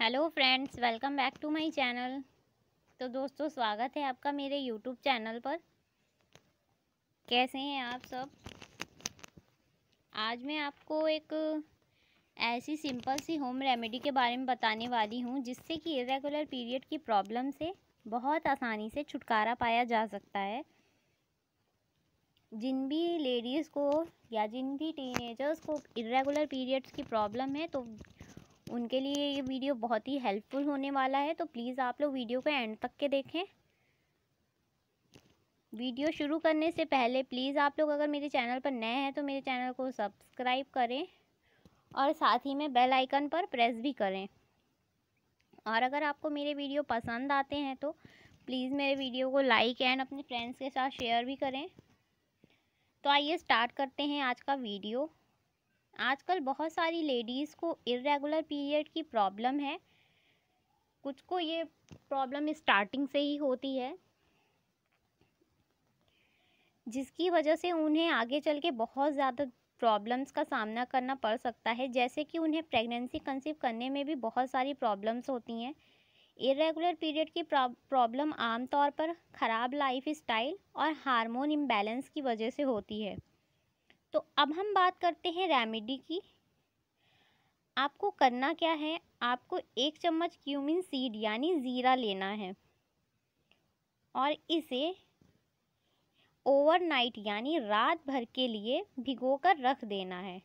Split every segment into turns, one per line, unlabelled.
hello friends welcome back to my channel तो दोस्तों स्वागत है आपका मेरे यूट्यूब चैनल पर कैसे हैं आप सब आज मैं आपको एक ऐसी सिंपल सी होम रेमेडी के बारे में बताने वाली हूँ जिससे कि इरेगुलर पीरियड की प्रॉब्लम से बहुत आसानी से छुटकारा पाया जा सकता है जिन भी लेडीज़ को या जिन भी टीनेजर्स को इरेगुलर पीरियड्स की प्रॉब्लम है तो उनके लिए ये वीडियो बहुत ही हेल्पफुल होने वाला है तो प्लीज़ आप लोग वीडियो को एंड तक के देखें वीडियो शुरू करने से पहले प्लीज़ आप लोग अगर मेरे चैनल पर नए हैं तो मेरे चैनल को सब्सक्राइब करें और साथ ही में बेल आइकन पर प्रेस भी करें और अगर आपको मेरे वीडियो पसंद आते हैं तो प्लीज़ मेरे वीडियो को लाइक एंड अपने फ्रेंड्स के साथ शेयर भी करें तो आइए स्टार्ट करते हैं आज का वीडियो आजकल बहुत सारी लेडीज़ को इरेगुलर पीरियड की प्रॉब्लम है कुछ को ये प्रॉब्लम स्टार्टिंग से ही होती है जिसकी वजह से उन्हें आगे चल के बहुत ज़्यादा प्रॉब्लम्स का सामना करना पड़ सकता है जैसे कि उन्हें प्रेगनेंसी कंसीव करने में भी बहुत सारी प्रॉब्लम्स होती हैं इरेगुलर पीरियड की प्रॉब्लम आमतौर पर ख़राब लाइफ स्टाइल और हार्मोन इम्बैलेंस की वजह से होती है तो अब हम बात करते हैं रेमेडी की आपको करना क्या है आपको एक चम्मच क्यूमिन सीड यानी ज़ीरा लेना है और इसे ओवरनाइट यानी रात भर के लिए भिगो कर रख देना है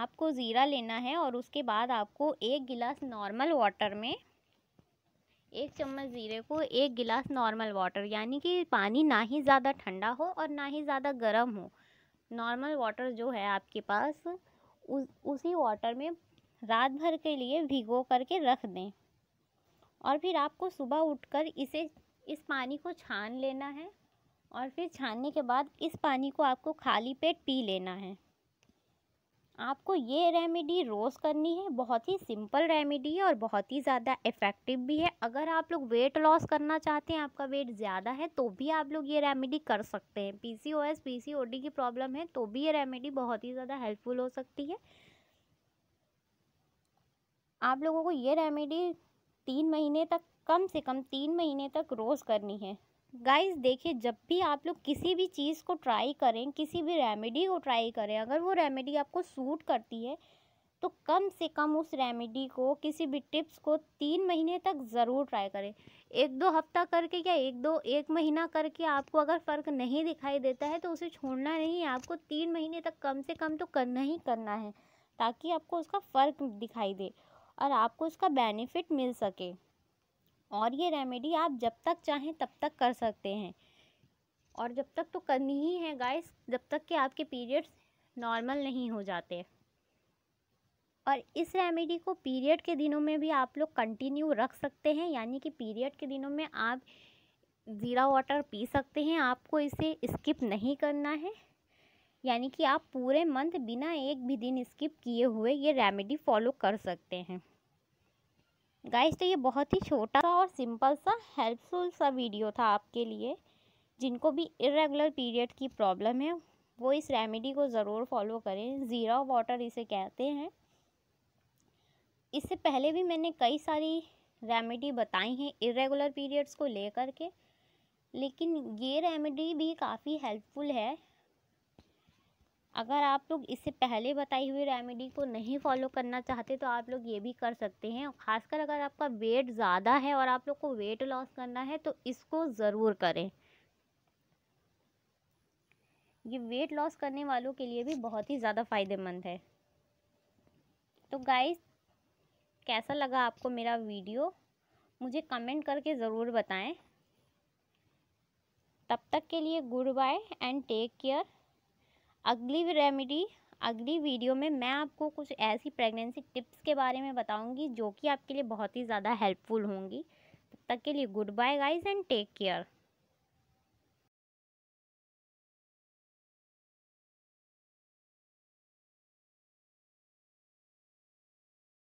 आपको ज़ीरा लेना है और उसके बाद आपको एक गिलास नॉर्मल वाटर में एक चम्मच ज़ीरे को एक गिलास नॉर्मल वाटर यानी कि पानी ना ही ज़्यादा ठंडा हो और ना ही ज़्यादा गर्म हो नॉर्मल वाटर जो है आपके पास उस उसी वाटर में रात भर के लिए भिगो करके रख दें और फिर आपको सुबह उठकर इसे इस पानी को छान लेना है और फिर छानने के बाद इस पानी को आपको खाली पेट पी लेना है आपको ये रेमेडी रोज़ करनी है बहुत ही सिंपल रेमेडी है और बहुत ही ज़्यादा इफ़ेक्टिव भी है अगर आप लोग वेट लॉस करना चाहते हैं आपका वेट ज़्यादा है तो भी आप लोग ये रेमेडी कर सकते हैं पीसीओएस पीसीओडी की प्रॉब्लम है तो भी ये रेमेडी बहुत ही ज़्यादा हेल्पफुल हो सकती है आप लोगों को ये रेमेडी तीन महीने तक कम से कम तीन महीने तक रोज़ करनी है गाइस देखिए जब भी आप लोग किसी भी चीज़ को ट्राई करें किसी भी रेमेडी को ट्राई करें अगर वो रेमेडी आपको सूट करती है तो कम से कम उस रेमेडी को किसी भी टिप्स को तीन महीने तक ज़रूर ट्राई करें एक दो हफ्ता करके या एक दो एक महीना करके आपको अगर फ़र्क नहीं दिखाई देता है तो उसे छोड़ना नहीं है आपको तीन महीने तक कम से कम तो करना ही करना है ताकि आपको उसका फ़र्क दिखाई दे और आपको उसका बेनिफिट मिल सके और ये रेमेडी आप जब तक चाहें तब तक कर सकते हैं और जब तक तो करनी ही है गाइस जब तक कि आपके पीरियड्स नॉर्मल नहीं हो जाते और इस रेमेडी को पीरियड के दिनों में भी आप लोग कंटिन्यू रख सकते हैं यानी कि पीरियड के दिनों में आप ज़ीरा वाटर पी सकते हैं आपको इसे स्किप नहीं करना है यानी कि आप पूरे मंथ बिना एक भी दिन स्किप किए हुए ये रेमेडी फॉलो कर सकते हैं गाइस तो ये बहुत ही छोटा सा और सिंपल सा हेल्पफुल सा वीडियो था आपके लिए जिनको भी इरेगुलर पीरियड की प्रॉब्लम है वो इस रेमेडी को ज़रूर फॉलो करें ज़ीरा वाटर इसे कहते हैं इससे पहले भी मैंने कई सारी रेमेडी बताई हैं इरेगुलर पीरियड्स को लेकर के लेकिन ये रेमेडी भी काफ़ी हेल्पफुल है अगर आप लोग इससे पहले बताई हुई रेमेडी को नहीं फॉलो करना चाहते तो आप लोग ये भी कर सकते हैं खासकर अगर आपका वेट ज़्यादा है और आप लोग को वेट लॉस करना है तो इसको ज़रूर करें ये वेट लॉस करने वालों के लिए भी बहुत ही ज़्यादा फ़ायदेमंद है तो गाइस कैसा लगा आपको मेरा वीडियो मुझे कमेंट करके ज़रूर बताएं तब तक के लिए good bye and take care अगली रेमेडी अगली वीडियो में मैं आपको कुछ ऐसी प्रेगनेंसी टिप्स के बारे में बताऊंगी जो कि आपके लिए बहुत ही ज़्यादा हेल्पफुल होंगी तब तक के लिए good bye guys and take care